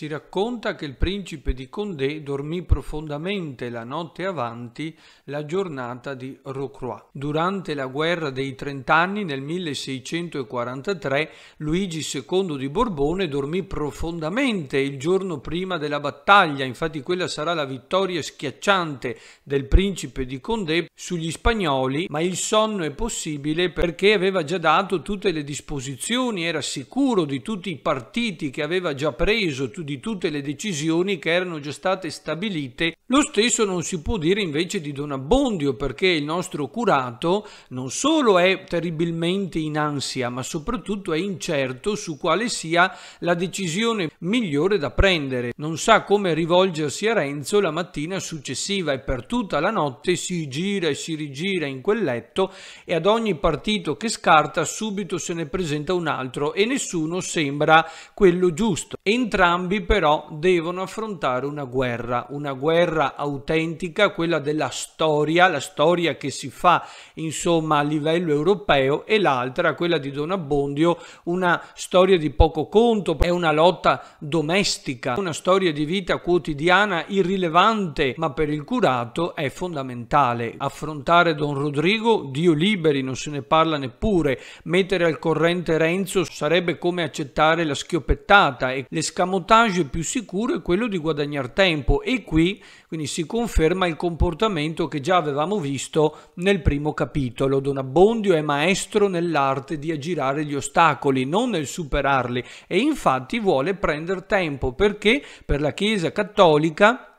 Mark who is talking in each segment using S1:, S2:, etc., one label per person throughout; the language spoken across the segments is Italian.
S1: Si racconta che il principe di Condé dormì profondamente la notte avanti la giornata di Rocroi. Durante la guerra dei Trent'anni nel 1643 Luigi II di Borbone dormì profondamente il giorno prima della battaglia, infatti quella sarà la vittoria schiacciante del principe di Condé sugli spagnoli, ma il sonno è possibile perché aveva già dato tutte le disposizioni, era sicuro di tutti i partiti che aveva già preso, di tutte le decisioni che erano già state stabilite. Lo stesso non si può dire invece di Don Abbondio perché il nostro curato non solo è terribilmente in ansia ma soprattutto è incerto su quale sia la decisione migliore da prendere. Non sa come rivolgersi a Renzo la mattina successiva e per tutta la notte si gira e si rigira in quel letto e ad ogni partito che scarta subito se ne presenta un altro e nessuno sembra quello giusto. Entrambi però devono affrontare una guerra, una guerra autentica, quella della storia, la storia che si fa insomma a livello europeo e l'altra, quella di Don Abbondio, una storia di poco conto, è una lotta domestica, una storia di vita quotidiana irrilevante, ma per il curato è fondamentale. Affrontare Don Rodrigo, Dio liberi, non se ne parla neppure, mettere al corrente Renzo sarebbe come accettare la schioppettata e l'escamotare vantage più sicuro è quello di guadagnare tempo e qui quindi si conferma il comportamento che già avevamo visto nel primo capitolo. Don Abbondio è maestro nell'arte di aggirare gli ostacoli, non nel superarli e infatti vuole prendere tempo perché per la Chiesa cattolica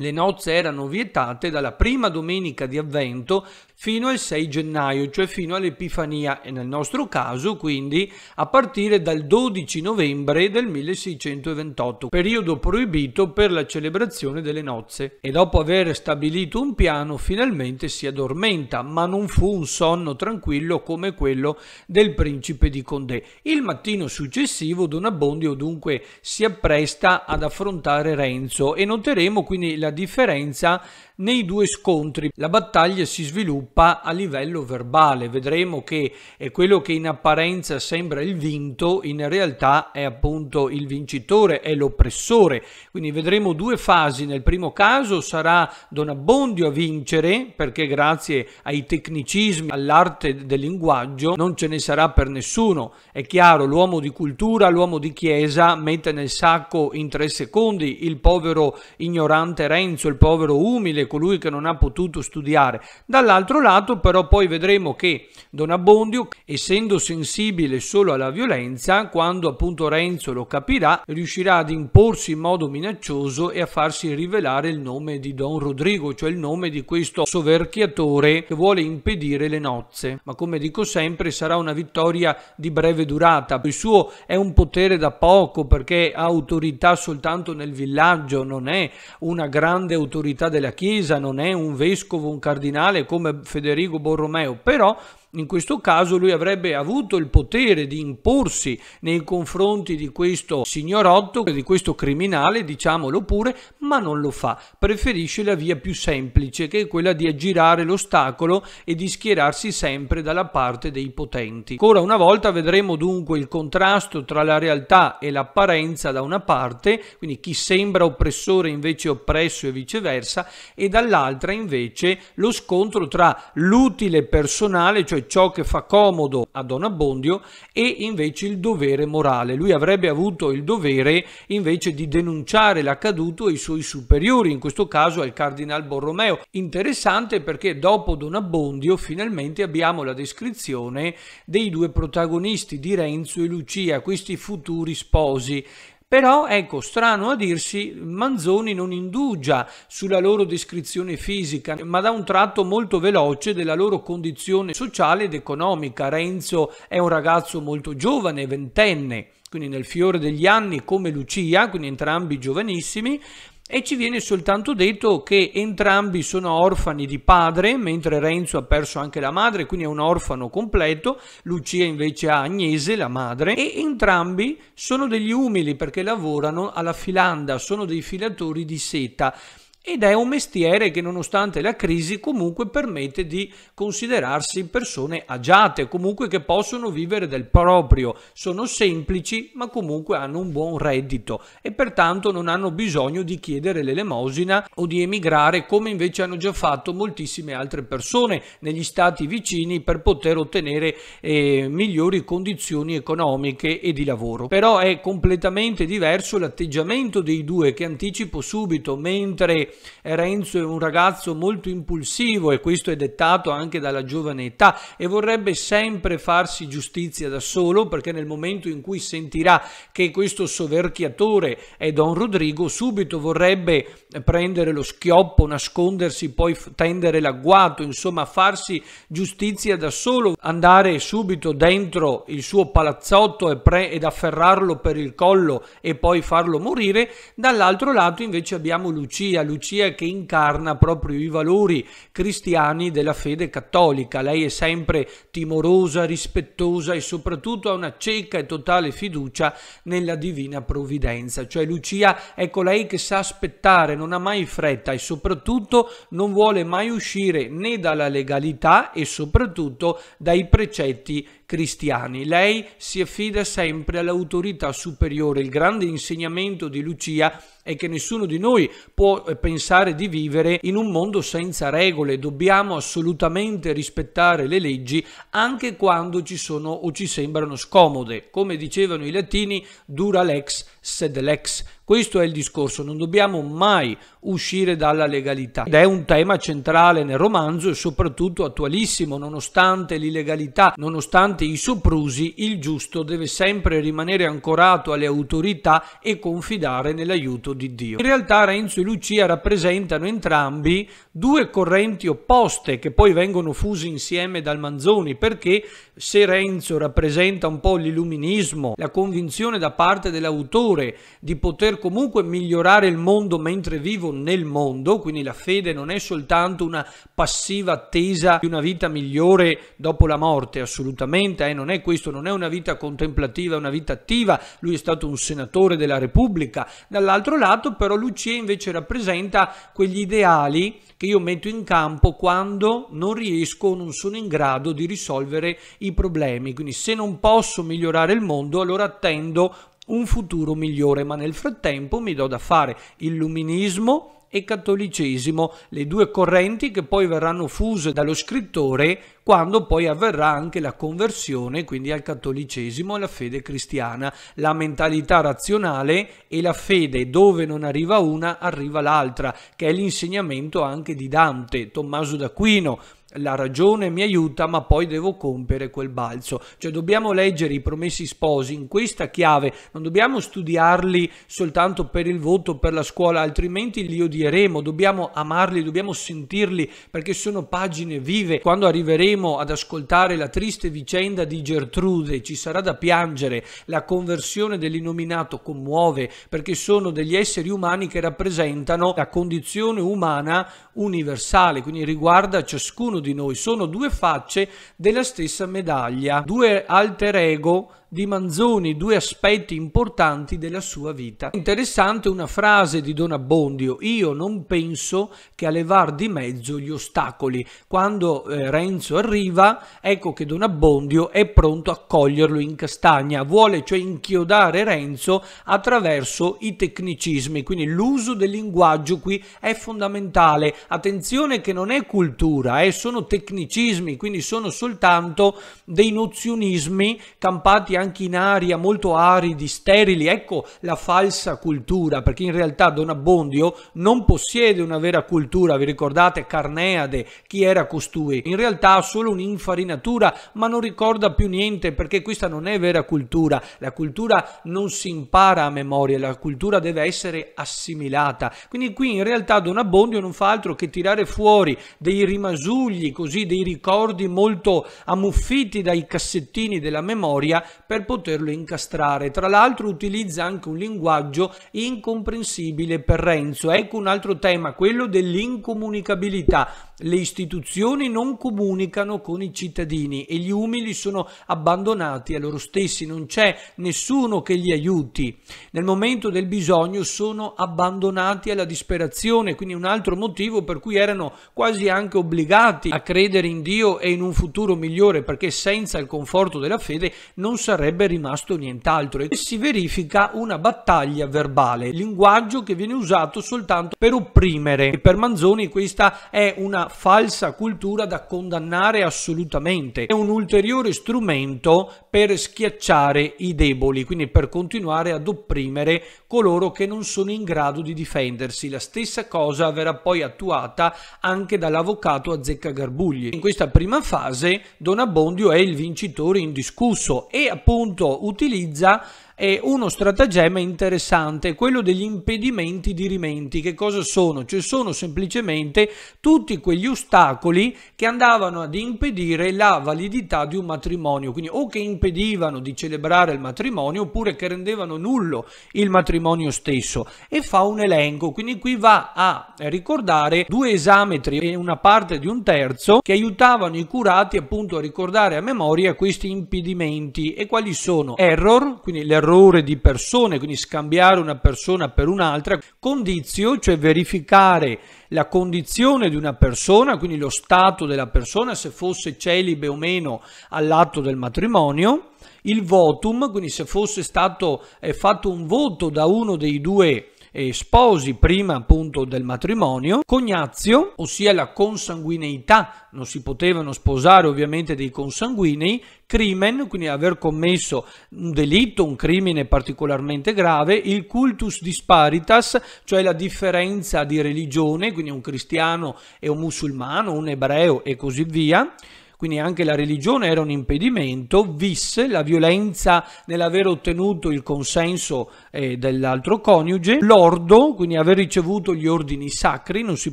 S1: le nozze erano vietate dalla prima domenica di avvento fino al 6 gennaio, cioè fino all'Epifania e nel nostro caso quindi a partire dal 12 novembre del 1628, periodo proibito per la celebrazione delle nozze. E dopo aver stabilito un piano finalmente si addormenta, ma non fu un sonno tranquillo come quello del principe di Condé. Il mattino successivo Don Abbondio dunque si appresta ad affrontare Renzo e noteremo quindi la differenza nei due scontri. La battaglia si sviluppa a livello verbale, vedremo che è quello che in apparenza sembra il vinto in realtà è appunto il vincitore, è l'oppressore. Quindi vedremo due fasi, nel primo caso sarà Don Abbondio a vincere perché grazie ai tecnicismi, all'arte del linguaggio non ce ne sarà per nessuno. È chiaro, l'uomo di cultura, l'uomo di chiesa mette nel sacco in tre secondi il povero ignorante Renzo, il povero umile colui che non ha potuto studiare. Dall'altro lato però poi vedremo che Don Abbondio, essendo sensibile solo alla violenza, quando appunto Renzo lo capirà, riuscirà ad imporsi in modo minaccioso e a farsi rivelare il nome di Don Rodrigo, cioè il nome di questo soverchiatore che vuole impedire le nozze. Ma come dico sempre, sarà una vittoria di breve durata. Il suo è un potere da poco perché ha autorità soltanto nel villaggio, non è una grande autorità della Chiesa Pisa non è un vescovo, un cardinale come Federico Borromeo, però in questo caso lui avrebbe avuto il potere di imporsi nei confronti di questo signorotto, di questo criminale, diciamolo pure, ma non lo fa. Preferisce la via più semplice, che è quella di aggirare l'ostacolo e di schierarsi sempre dalla parte dei potenti. Ancora una volta vedremo dunque il contrasto tra la realtà e l'apparenza da una parte, quindi chi sembra oppressore invece oppresso e viceversa, e dall'altra invece lo scontro tra l'utile personale, cioè cioè ciò che fa comodo a Don Abbondio, e invece il dovere morale. Lui avrebbe avuto il dovere invece di denunciare l'accaduto ai suoi superiori, in questo caso al Cardinal Borromeo. Interessante perché dopo Don Abbondio finalmente abbiamo la descrizione dei due protagonisti di Renzo e Lucia, questi futuri sposi. Però, ecco, strano a dirsi, Manzoni non indugia sulla loro descrizione fisica, ma dà un tratto molto veloce della loro condizione sociale ed economica. Renzo è un ragazzo molto giovane, ventenne, quindi nel fiore degli anni come Lucia, quindi entrambi giovanissimi, e ci viene soltanto detto che entrambi sono orfani di padre, mentre Renzo ha perso anche la madre, quindi è un orfano completo, Lucia invece ha Agnese, la madre, e entrambi sono degli umili perché lavorano alla filanda, sono dei filatori di seta ed è un mestiere che nonostante la crisi comunque permette di considerarsi persone agiate, comunque che possono vivere del proprio, sono semplici ma comunque hanno un buon reddito e pertanto non hanno bisogno di chiedere l'elemosina o di emigrare come invece hanno già fatto moltissime altre persone negli stati vicini per poter ottenere eh, migliori condizioni economiche e di lavoro. Però è completamente diverso l'atteggiamento dei due che anticipo subito mentre Renzo è un ragazzo molto impulsivo e questo è dettato anche dalla giovane età e vorrebbe sempre farsi giustizia da solo perché nel momento in cui sentirà che questo soverchiatore è Don Rodrigo subito vorrebbe prendere lo schioppo, nascondersi, poi tendere l'agguato, insomma farsi giustizia da solo, andare subito dentro il suo palazzotto ed afferrarlo per il collo e poi farlo morire. Dall'altro lato invece abbiamo Lucia, Lucia Lucia che incarna proprio i valori cristiani della fede cattolica. Lei è sempre timorosa, rispettosa e soprattutto ha una cieca e totale fiducia nella divina provvidenza. Cioè Lucia, è colei ecco che sa aspettare, non ha mai fretta e soprattutto non vuole mai uscire né dalla legalità e soprattutto dai precetti cristiani. Lei si affida sempre all'autorità superiore. Il grande insegnamento di Lucia è è che nessuno di noi può eh, pensare di vivere in un mondo senza regole. Dobbiamo assolutamente rispettare le leggi anche quando ci sono o ci sembrano scomode. Come dicevano i latini, dura lex sed lex questo è il discorso, non dobbiamo mai uscire dalla legalità ed è un tema centrale nel romanzo e soprattutto attualissimo, nonostante l'illegalità, nonostante i soprusi, il giusto deve sempre rimanere ancorato alle autorità e confidare nell'aiuto di Dio. In realtà Renzo e Lucia rappresentano entrambi due correnti opposte che poi vengono fuse insieme dal Manzoni perché se Renzo rappresenta un po' l'illuminismo, la convinzione da parte dell'autore di poter comunque migliorare il mondo mentre vivo nel mondo, quindi la fede non è soltanto una passiva attesa di una vita migliore dopo la morte, assolutamente, eh, non è questo, non è una vita contemplativa, è una vita attiva, lui è stato un senatore della Repubblica, dall'altro lato però Lucia invece rappresenta quegli ideali che io metto in campo quando non riesco o non sono in grado di risolvere i problemi, quindi se non posso migliorare il mondo allora attendo un futuro migliore, ma nel frattempo mi do da fare illuminismo e cattolicesimo, le due correnti che poi verranno fuse dallo scrittore quando poi avverrà anche la conversione, quindi al cattolicesimo e alla fede cristiana, la mentalità razionale e la fede, dove non arriva una arriva l'altra, che è l'insegnamento anche di Dante, Tommaso d'Aquino, la ragione mi aiuta, ma poi devo compiere quel balzo. Cioè dobbiamo leggere i promessi sposi in questa chiave, non dobbiamo studiarli soltanto per il voto, per la scuola, altrimenti li odieremo, dobbiamo amarli, dobbiamo sentirli, perché sono pagine vive. Quando arriveremo ad ascoltare la triste vicenda di Gertrude, ci sarà da piangere, la conversione dell'innominato commuove, perché sono degli esseri umani che rappresentano la condizione umana universale, quindi riguarda ciascuno ognuno di noi, sono due facce della stessa medaglia, due alter ego di Manzoni due aspetti importanti della sua vita. Interessante una frase di Don Abbondio, io non penso che a levar di mezzo gli ostacoli. Quando eh, Renzo arriva, ecco che Don Abbondio è pronto a coglierlo in castagna, vuole cioè inchiodare Renzo attraverso i tecnicismi, quindi l'uso del linguaggio qui è fondamentale. Attenzione che non è cultura, eh, sono tecnicismi, quindi sono soltanto dei nozionismi campati anche in aria, molto aridi, sterili. Ecco la falsa cultura, perché in realtà Don Abbondio non possiede una vera cultura. Vi ricordate Carneade, chi era costui? In realtà ha solo un'infarinatura, ma non ricorda più niente, perché questa non è vera cultura. La cultura non si impara a memoria, la cultura deve essere assimilata. Quindi qui in realtà Don Abbondio non fa altro che tirare fuori dei rimasugli, così dei ricordi molto ammuffiti dai cassettini della memoria per poterlo incastrare. Tra l'altro utilizza anche un linguaggio incomprensibile per Renzo. Ecco un altro tema, quello dell'incomunicabilità. Le istituzioni non comunicano con i cittadini e gli umili sono abbandonati a loro stessi, non c'è nessuno che li aiuti. Nel momento del bisogno sono abbandonati alla disperazione, quindi un altro motivo per cui erano quasi anche obbligati a credere in Dio e in un futuro migliore, perché senza il conforto della fede non sarebbe rimasto nient'altro. E si verifica una battaglia verbale, linguaggio che viene usato soltanto per opprimere. E per Manzoni questa è una falsa cultura da condannare assolutamente, è un ulteriore strumento per schiacciare i deboli, quindi per continuare ad opprimere coloro che non sono in grado di difendersi. La stessa cosa verrà poi attuata anche dall'avvocato Azzecca Garbugli. In questa prima fase Don Abbondio è il vincitore indiscusso e appunto utilizza e uno stratagemma interessante è quello degli impedimenti dirimenti. Che cosa sono? Cioè sono semplicemente tutti quegli ostacoli che andavano ad impedire la validità di un matrimonio, quindi o che impedivano di celebrare il matrimonio oppure che rendevano nullo il matrimonio stesso e fa un elenco, quindi qui va a ricordare due esametri e una parte di un terzo che aiutavano i curati appunto a ricordare a memoria questi impedimenti e quali sono error, quindi l'errore errore di persone, quindi scambiare una persona per un'altra, condizio, cioè verificare la condizione di una persona, quindi lo stato della persona, se fosse celibe o meno all'atto del matrimonio, il votum, quindi se fosse stato eh, fatto un voto da uno dei due eh, sposi prima appunto del matrimonio, cognazio, ossia la consanguineità, non si potevano sposare ovviamente dei consanguinei, crimen, quindi aver commesso un delitto, un crimine particolarmente grave, il cultus disparitas, cioè la differenza di religione, quindi un cristiano e un musulmano, un ebreo e così via, quindi anche la religione era un impedimento, visse la violenza nell'aver ottenuto il consenso eh, dell'altro coniuge, l'ordo, quindi aver ricevuto gli ordini sacri, non si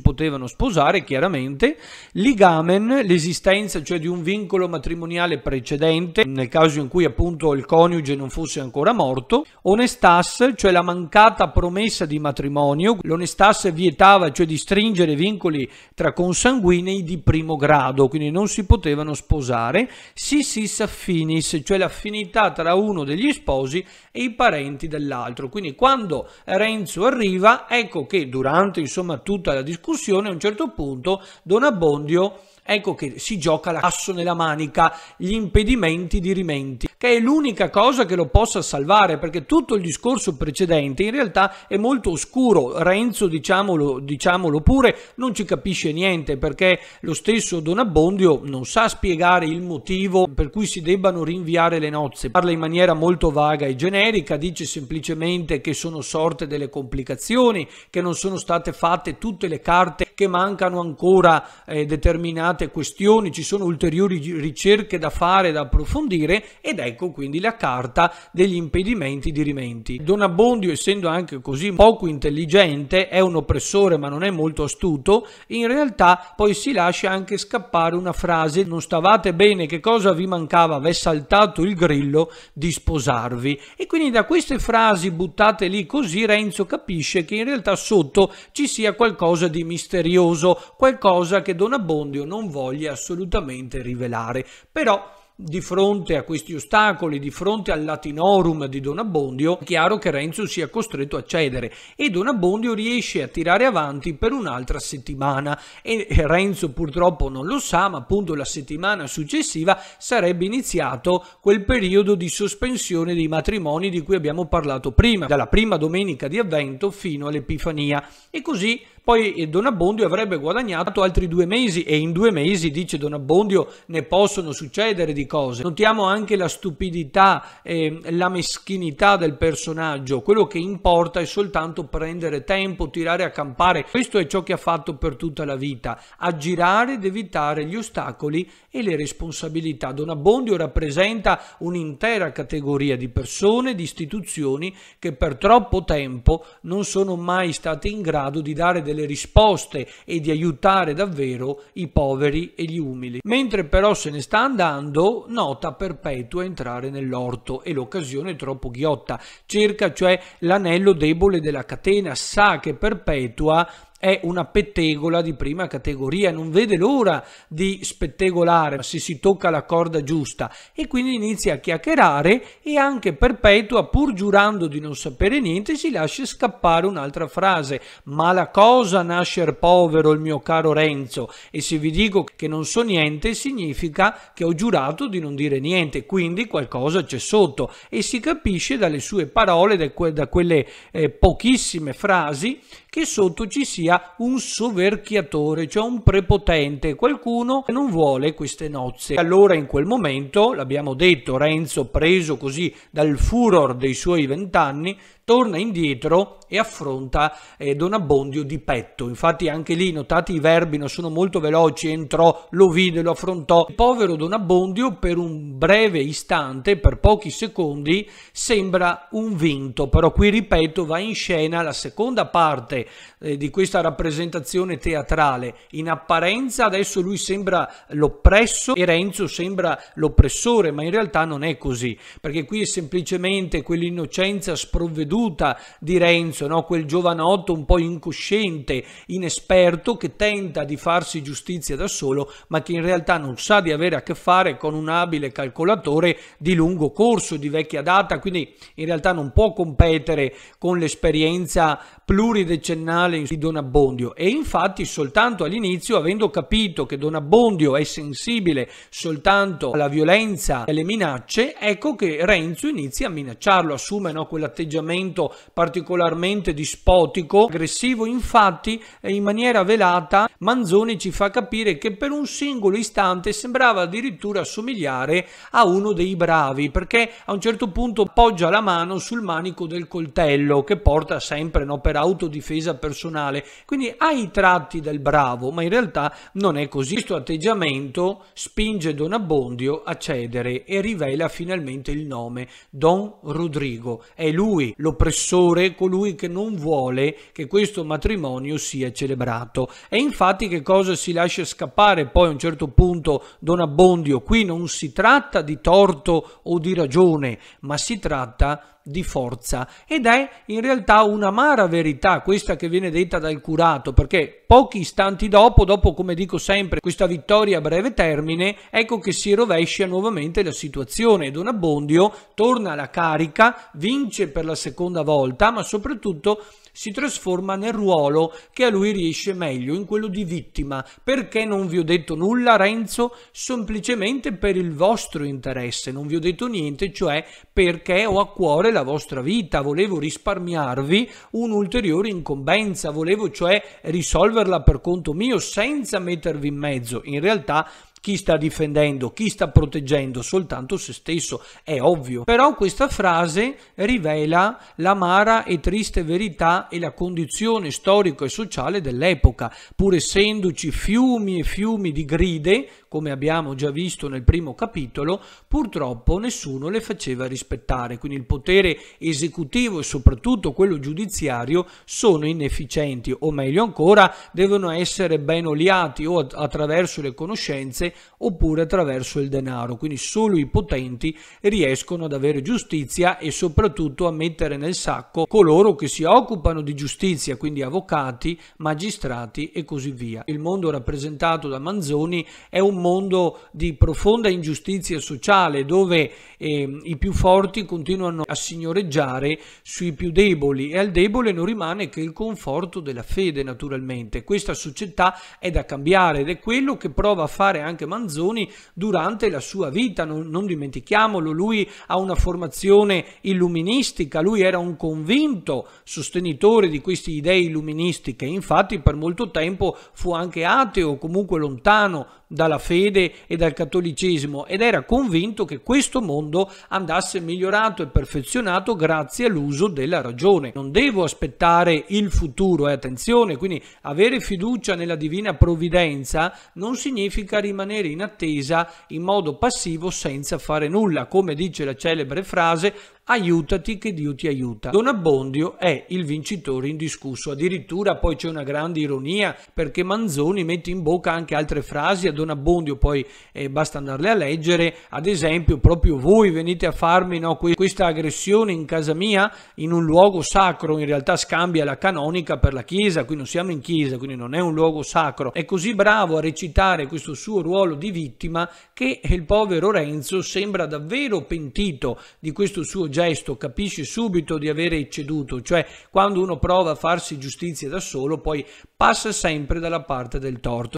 S1: potevano sposare chiaramente, ligamen, l'esistenza cioè di un vincolo matrimoniale precedente, nel caso in cui appunto il coniuge non fosse ancora morto, onestas, cioè la mancata promessa di matrimonio, l'onestas vietava cioè di stringere vincoli tra consanguinei di primo grado, quindi non si poteva volevano sposare, sisis affinis, cioè l'affinità tra uno degli sposi e i parenti dell'altro. Quindi quando Renzo arriva, ecco che durante insomma tutta la discussione a un certo punto Don Abbondio Ecco che si gioca l'asso nella manica, gli impedimenti di Rimenti, che è l'unica cosa che lo possa salvare, perché tutto il discorso precedente in realtà è molto oscuro. Renzo, diciamolo, diciamolo pure, non ci capisce niente, perché lo stesso Don Abbondio non sa spiegare il motivo per cui si debbano rinviare le nozze. Parla in maniera molto vaga e generica, dice semplicemente che sono sorte delle complicazioni, che non sono state fatte tutte le carte, che mancano ancora eh, determinate determinate questioni, ci sono ulteriori ricerche da fare, da approfondire ed ecco quindi la carta degli impedimenti di rimenti. Don Abbondio, essendo anche così poco intelligente, è un oppressore ma non è molto astuto, in realtà poi si lascia anche scappare una frase, non stavate bene, che cosa vi mancava? V'è saltato il grillo di sposarvi. E quindi da queste frasi buttate lì così Renzo capisce che in realtà sotto ci sia qualcosa di misterioso, qualcosa che Don Abbondio non voglia assolutamente rivelare. Però di fronte a questi ostacoli, di fronte al latinorum di Don Abbondio, è chiaro che Renzo sia costretto a cedere e Don Abbondio riesce a tirare avanti per un'altra settimana e Renzo purtroppo non lo sa, ma appunto la settimana successiva sarebbe iniziato quel periodo di sospensione dei matrimoni di cui abbiamo parlato prima, dalla prima domenica di avvento fino all'Epifania e così poi Don Abbondio avrebbe guadagnato altri due mesi e in due mesi, dice Don Abbondio, ne possono succedere di cose. Notiamo anche la stupidità, eh, la meschinità del personaggio, quello che importa è soltanto prendere tempo, tirare a campare, questo è ciò che ha fatto per tutta la vita, aggirare ed evitare gli ostacoli e le responsabilità. Don Abbondio rappresenta un'intera categoria di persone, di istituzioni che per troppo tempo non sono mai state in grado di dare delle delle risposte e di aiutare davvero i poveri e gli umili. Mentre però se ne sta andando, nota perpetua entrare nell'orto e l'occasione troppo ghiotta. Cerca cioè l'anello debole della catena, sa che perpetua è una pettegola di prima categoria, non vede l'ora di spettegolare se si tocca la corda giusta e quindi inizia a chiacchierare e anche Perpetua, pur giurando di non sapere niente, si lascia scappare un'altra frase. Ma la cosa nascer povero, il mio caro Renzo, e se vi dico che non so niente significa che ho giurato di non dire niente, quindi qualcosa c'è sotto e si capisce dalle sue parole, da, que da quelle eh, pochissime frasi, che sotto ci sia un soverchiatore, cioè un prepotente, qualcuno che non vuole queste nozze. Allora in quel momento, l'abbiamo detto, Renzo preso così dal furor dei suoi vent'anni, torna indietro e affronta eh, Don Abbondio di petto. Infatti anche lì notate i verbi non sono molto veloci, entrò, lo vide, lo affrontò. Il povero Don Abbondio per un breve istante, per pochi secondi, sembra un vinto, però qui ripeto va in scena la seconda parte eh, di questa rappresentazione teatrale. In apparenza adesso lui sembra l'oppresso e Renzo sembra l'oppressore, ma in realtà non è così, perché qui è semplicemente quell'innocenza sprovveduta perduta di Renzo, no? quel giovanotto un po' incosciente, inesperto, che tenta di farsi giustizia da solo, ma che in realtà non sa di avere a che fare con un abile calcolatore di lungo corso, di vecchia data, quindi in realtà non può competere con l'esperienza pluridecennale di Don Abbondio e infatti soltanto all'inizio, avendo capito che Don Abbondio è sensibile soltanto alla violenza e alle minacce, ecco che Renzo inizia a minacciarlo, assume no, quell'atteggiamento particolarmente dispotico, aggressivo, infatti eh, in maniera velata Manzoni ci fa capire che per un singolo istante sembrava addirittura somigliare a uno dei bravi perché a un certo punto poggia la mano sul manico del coltello che porta sempre no, per per autodifesa personale. Quindi ha i tratti del bravo, ma in realtà non è così. Questo atteggiamento spinge Don Abbondio a cedere e rivela finalmente il nome, Don Rodrigo. È lui l'oppressore, colui che non vuole che questo matrimonio sia celebrato. E infatti che cosa si lascia scappare poi a un certo punto Don Abbondio? Qui non si tratta di torto o di ragione, ma si tratta di di forza ed è in realtà un'amara verità questa che viene detta dal curato perché pochi istanti dopo, dopo come dico sempre questa vittoria a breve termine, ecco che si rovescia nuovamente la situazione. Don Abbondio torna alla carica, vince per la seconda volta ma soprattutto si trasforma nel ruolo che a lui riesce meglio, in quello di vittima. Perché non vi ho detto nulla, Renzo? Semplicemente per il vostro interesse, non vi ho detto niente, cioè perché ho a cuore la vostra vita, volevo risparmiarvi un'ulteriore incombenza, volevo cioè risolverla per conto mio senza mettervi in mezzo. In realtà chi sta difendendo, chi sta proteggendo, soltanto se stesso, è ovvio. Però questa frase rivela l'amara e triste verità e la condizione storico e sociale dell'epoca, pur essendoci fiumi e fiumi di gride, come abbiamo già visto nel primo capitolo, purtroppo nessuno le faceva rispettare, quindi il potere esecutivo e soprattutto quello giudiziario sono inefficienti o meglio ancora devono essere ben oliati o attraverso le conoscenze oppure attraverso il denaro, quindi solo i potenti riescono ad avere giustizia e soprattutto a mettere nel sacco coloro che si occupano di giustizia, quindi avvocati, magistrati e così via. Il mondo rappresentato da Manzoni è un mondo mondo di profonda ingiustizia sociale dove eh, i più forti continuano a signoreggiare sui più deboli e al debole non rimane che il conforto della fede naturalmente. Questa società è da cambiare ed è quello che prova a fare anche Manzoni durante la sua vita, non, non dimentichiamolo, lui ha una formazione illuministica, lui era un convinto sostenitore di queste idee illuministiche, infatti per molto tempo fu anche ateo, comunque lontano dalla fede fede e dal cattolicesimo ed era convinto che questo mondo andasse migliorato e perfezionato grazie all'uso della ragione. Non devo aspettare il futuro, eh, attenzione, quindi avere fiducia nella divina provvidenza non significa rimanere in attesa in modo passivo senza fare nulla, come dice la celebre frase aiutati che Dio ti aiuta. Don Abbondio è il vincitore indiscusso, addirittura poi c'è una grande ironia perché Manzoni mette in bocca anche altre frasi a Don Abbondio, poi eh, basta andarle a leggere, ad esempio proprio voi venite a farmi no, questa aggressione in casa mia in un luogo sacro, in realtà scambia la canonica per la chiesa, qui non siamo in chiesa, quindi non è un luogo sacro, è così bravo a recitare questo suo ruolo di vittima che il povero Renzo sembra davvero pentito di questo suo gesto gesto capisce subito di avere ecceduto, cioè quando uno prova a farsi giustizia da solo poi passa sempre dalla parte del torto.